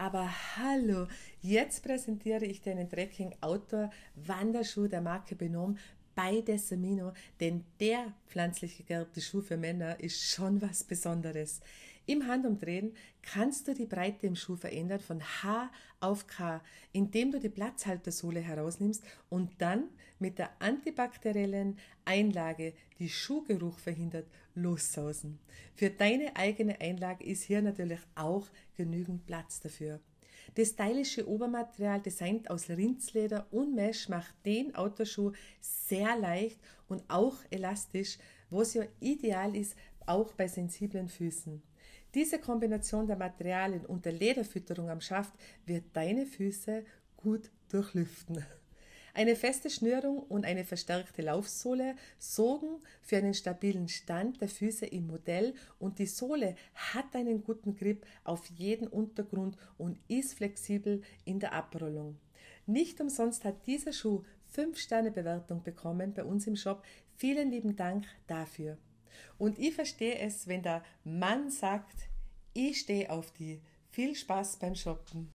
Aber hallo, jetzt präsentiere ich dir einen Trekking Outdoor Wanderschuh der Marke Benom bei Desemino, denn der pflanzlich gegerbte Schuh für Männer ist schon was Besonderes. Im Handumdrehen kannst du die Breite im Schuh verändern von H auf K, indem du die Platzhaltersohle herausnimmst und dann mit der antibakteriellen Einlage, die Schuhgeruch verhindert, lossausen. Für deine eigene Einlage ist hier natürlich auch genügend Platz dafür. Das stylische Obermaterial, designt aus Rindsleder und Mesh, macht den Autoschuh sehr leicht und auch elastisch, was ja ideal ist, auch bei sensiblen Füßen. Diese Kombination der Materialien und der Lederfütterung am Schaft wird deine Füße gut durchlüften. Eine feste Schnürung und eine verstärkte Laufsohle sorgen für einen stabilen Stand der Füße im Modell und die Sohle hat einen guten Grip auf jeden Untergrund und ist flexibel in der Abrollung. Nicht umsonst hat dieser Schuh 5 Sterne Bewertung bekommen bei uns im Shop. Vielen lieben Dank dafür. Und ich verstehe es, wenn der Mann sagt, ich stehe auf die. Viel Spaß beim Shoppen.